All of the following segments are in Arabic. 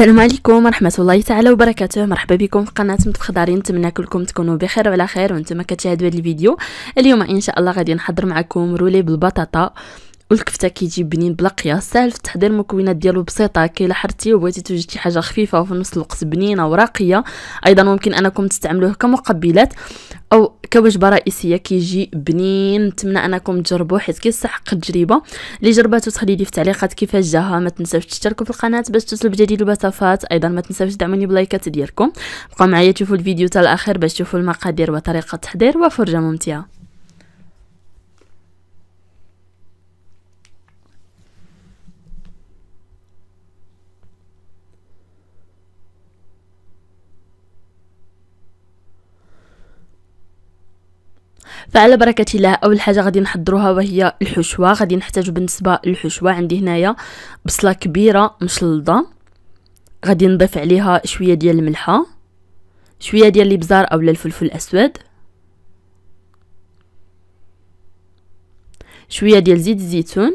السلام عليكم ورحمة الله تعالى وبركاته مرحبا بكم في قناة متفخضارين نتمنى كلكم تكونوا بخير وعلى خير وانتم كتشاهدوا هذا الفيديو اليوم ان شاء الله غادي نحضر معكم رولي بالبطاطا والكفته كيجي بنين بلا قياس ساهل في التحضير المكونات ديالو بسيطه كي حرتي وبغيتي توجد شي حاجه خفيفه وفي نفس الوقت بنينه وراقيه ايضا ممكن انكم تستعملوه كمقبلات او كوجبه رئيسيه كيجي بنين نتمنى انكم تجربوه حيت كيستحق التجربه اللي جرباتو تخلي لي في التعليقات كيفاش جاها ما تنساوش تشتركوا في القناه باش توصل بجديد الوصفات ايضا ما تنساوش تدعموني بلايكات ديالكم بقاو معايا تشوفوا الفيديو حتى الاخر باش تشوفوا المقادير وطريقه التحضير وفرجه ممتعه فعلى بركه الله اول حاجه غادي نحضروها وهي الحشوه غادي نحتاج بالنسبه للحشوه عندي هنايا بصله كبيره مشلضه غادي نضيف عليها شويه ديال الملحه شويه ديال الابزار اولا الفلفل الاسود شويه ديال زيت الزيتون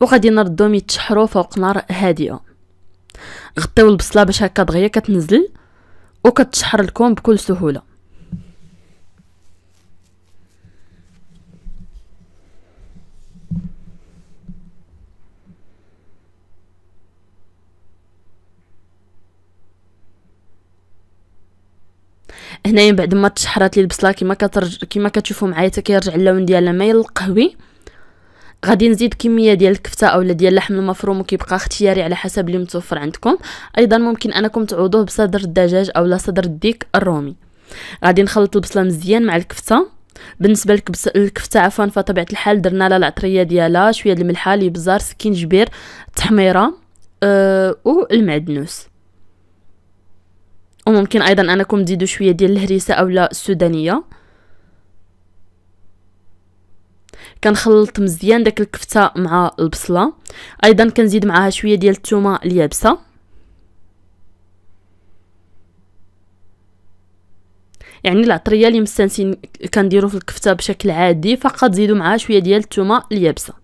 وغادي نردهم يتشحروا فوق نار هادئه غطيو البصله باش هكا دغيا كتنزل وكتشحر لكم بكل سهوله هنايا بعد ما تشحرات لي البصله كيما كترج كيما كتشوفوا معايا حتى كيرجع اللون ديالها مايل القهوي غادي نزيد كميه ديال الكفته اولا ديال اللحم المفروم وكيبقى اختياري على حسب اللي متوفر عندكم ايضا ممكن انكم تعوضوه بصدر الدجاج اولا صدر الديك الرومي غادي نخلط البصله مزيان مع الكفته بالنسبه للكفته عفوا فطبيعه الحال درنا لها العطريه ديالها شويه ديال الملحه الابزار سكينجبير التحميره أه والمعدنوس وممكن ايضا انكم تزيدوا شويه ديال الهريسه اولا السودانيه كنخلط مزيان داك الكفته مع البصله ايضا كنزيد معها شويه ديال الثومه اليابسه يعني العطريه اللي مستنسين كنديرو في الكفته بشكل عادي فقط زيدوا معها شويه ديال الثومه اليابسه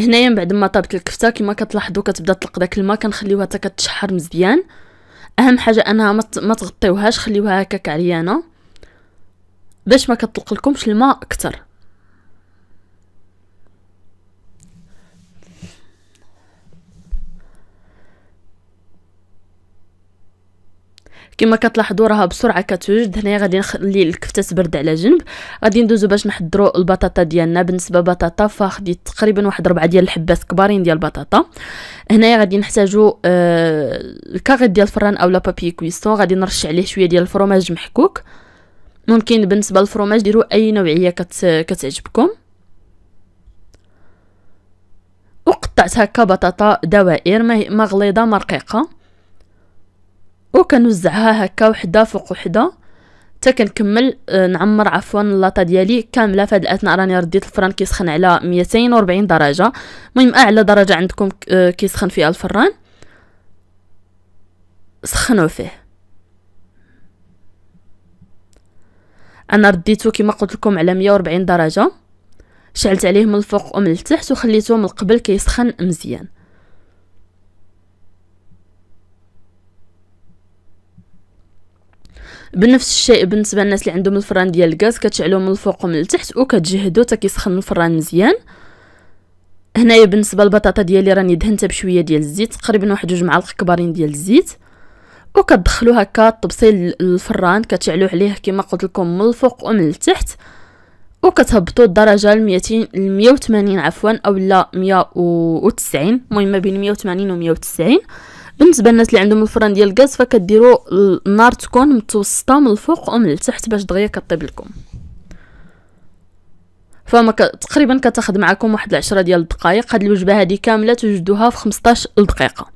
هنايا من بعد ما طابت الكفته كما كتلاحظوا كتبدا تطلق داك الماء كنخليوها حتى كتشحر مزيان اهم حاجه انها ما تغطيوهاش خليوها هكاك عريانه باش ما كتطلق لكمش الماء اكثر كما كتلاحظوا راها بسرعه كتوجد هنايا غادي نخلي الكفته تبرد على جنب غادي ندوزو باش نحضروا البطاطا ديالنا بالنسبه بطاطا فخديت تقريبا واحد ربعه ديال الحبات كبارين ديال البطاطا هنايا غادي نحتاجو آه الكاغيط ديال الفران اولا بابي كويسون غادي نرش عليه شويه ديال الفرماج محكوك ممكن بالنسبه للفرماج ديروا اي نوعيه كت... كتعجبكم وقطعت هكا بطاطا دوائر ما غليظه ما رقيقه وكنوزعها هكا وحده فوق وحده حتى كنكمل آه، نعمر عفوا اللاطه ديالي كامله في الاثناء راني رديت الفران كيسخن على 240 درجه المهم اعلى درجه عندكم آه، كيسخن فيها الفران سخنوا فيه انا رديته كما قلت لكم على 140 درجه شعلت عليه من الفوق ومن التحت وخليته من قبل كيسخن مزيان بنفس الشيء بالنسبه للناس اللي عندهم الفران ديال الغاز كتشعلوه من الفوق ومن التحت وكتجهدو حتى كيسخن الفران مزيان هنايا بالنسبه للبطاطا ديالي راني دهنتها بشويه ديال الزيت تقريبا واحد جوج معالق كبارين ديال الزيت وكتدخلو هكا الطبسيل للفران كتعلو عليه كما قلت لكم من الفوق ومن التحت وكتهبطوا الدرجه ل 200 ل 180 عفوا اولا 190 المهم ما بين 180 و 190 بالنسبه للناس اللي عندهم الفران ديال الغاز فكديروا النار تكون متوسطه من الفوق ومن التحت باش دغيا كطيب لكم فما تقريبا كتاخد معكم واحد العشرة ديال الدقائق هاد الوجبه هادي كامله توجدوها في 15 دقيقه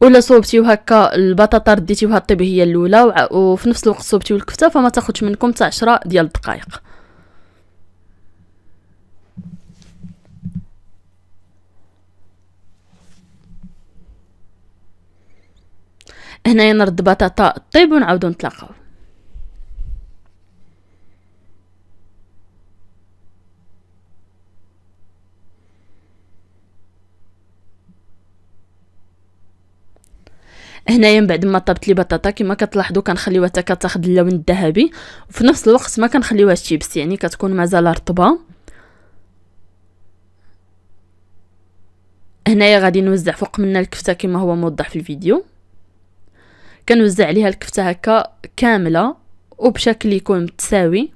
ولا صوبتيو هكا البطاطا رديتيوها طيب هي الاولى وفي نفس الوقت صوبتيو الكفته فما تاخذش منكم حتى 10 ديال الدقائق هنايا نرد بطاطا طيب ونعاودو نتلاقاو هنايا من بعد ما طابت لي بطاطا كما كتلاحظوا كنخليوها حتى كتاخذ اللون الذهبي وفي نفس الوقت ما كنخليوهاش تشيبس يعني كتكون مازال رطبه هنايا غادي نوزع فوق منها الكفته كما هو موضح في الفيديو كنوزع عليها الكفته هكا كامله وبشكل يكون متساوي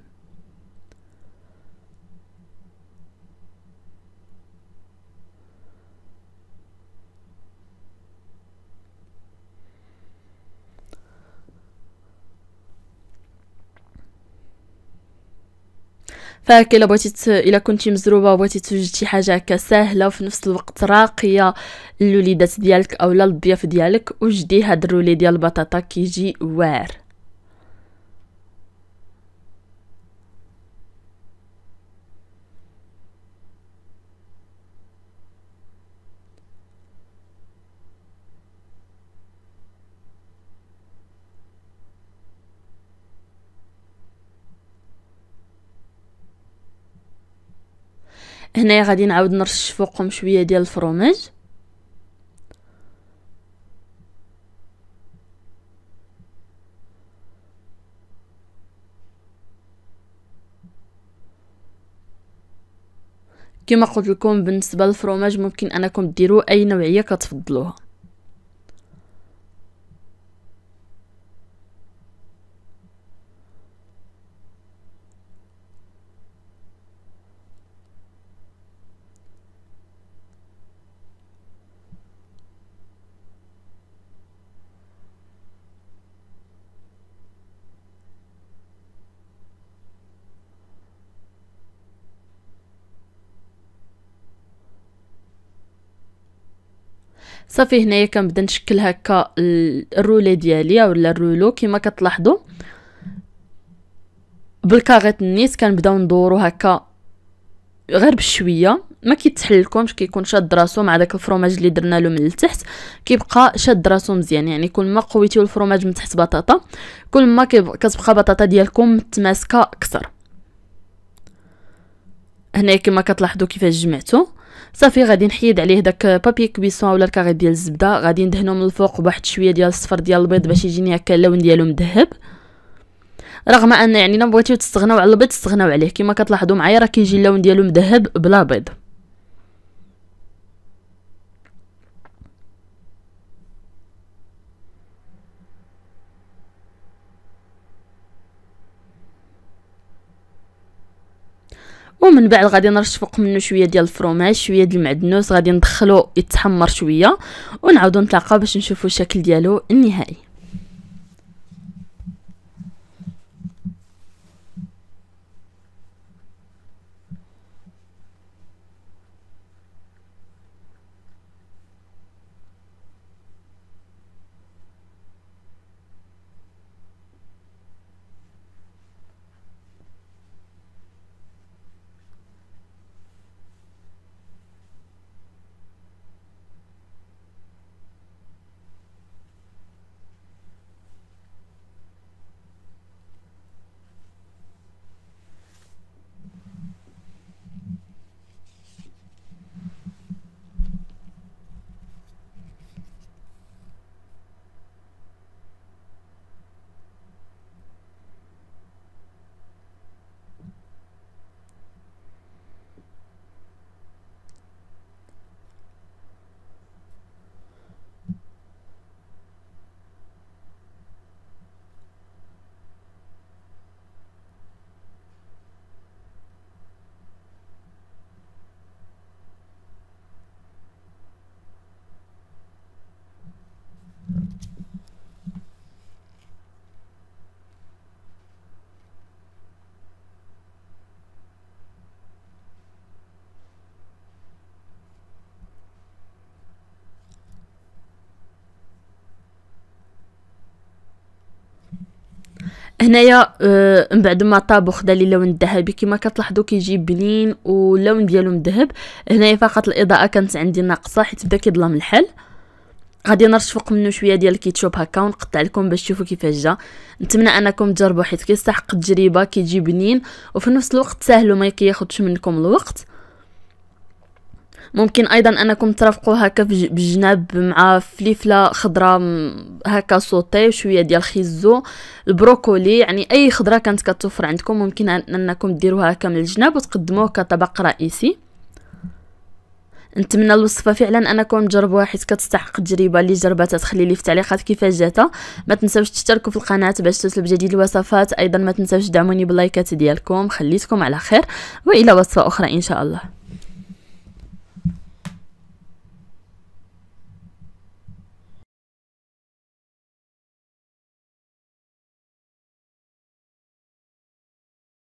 فهكا الا بغيتي الا كنتي مزروبه وبغيتي توجد شي حاجه هكا ساهله وفي نفس الوقت راقيه للوليدات ديالك اولا للضياف ديالك وجدي هاد الرولي ديال البطاطا كيجي واعر هنايا غادي نعاود نرش فوقهم شويه ديال الفروماج كما قلت لكم بالنسبه للفرماج ممكن انكم ديروا اي نوعيه كتفضلوها صافي هنايا كنبدا نشكل هكا الرولي ديالي ولا الرولو كما كتلاحظوا بالكاغيط النيس كنبداو ندورو هكا غير بشويه ما كيتحلكمش كيكون شاد راسو مع داك الفرماج اللي درنا له من التحت كيبقى شاد راسو مزيان يعني كل ما قويتيو الفرماج من تحت بطاطا كل ما كتبقى بطاطا ديالكم متماسكه اكثر هنا كما كتلاحظوا كيفاش جمعته صافي غادي نحيد عليه داك بابي كبيسون ولا الكاغي ديال الزبده غادي ندهنو من الفوق بواحد شويه ديال الصفر ديال البيض باش يجيني هكا اللون ديالو مذهب رغم ان يعني الا بغيتيو تستغناو على البيض تستغناو عليه كما كتلاحظوا معايا راه كيجي اللون ديالو مذهب بلا بيض ومن بعد غادي نرش فوق منه شويه ديال الفرماج شويه ديال المعدنوس غادي ندخلو يتحمر شويه ونعاودو نتلاقاو باش نشوفو الشكل ديالو النهائي هنايا آه من بعد ما طاب خدا لي اللون الذهبي كما كتلاحظوا كيجي بنين واللون ديالو مذهب هنايا فقط الاضاءه كانت عندي ناقصه حيت بدا كيظلم الحل غادي نرش فوق منه شويه ديال الكيتشوب هكا ونقطع لكم باش تشوفوا كيفاش جا نتمنى انكم تجربوا حيت كيستحق التجربه كيجي بنين وفي نفس الوقت ساهل وما كياخذش منكم الوقت ممكن ايضا انكم ترافقوا هكا بجناب مع فليفله خضراء هكا صوتي شويه ديال الخيزو البروكولي يعني اي خضره كانت كتوفر عندكم ممكن انكم ديروها هكا من الجناب وتقدموه كطبق رئيسي نتمنى الوصفه فعلا انكم تجربوها حيت كتستحق التجربه اللي جربتها تخلي لي في التعليقات كيفاش جاتها ما تنساوش تشتركوا في القناه باش توصل بجديد الوصفات ايضا ما تنساوش دعموني باللايكات ديالكم خليتكم على خير والى وصفه اخرى ان شاء الله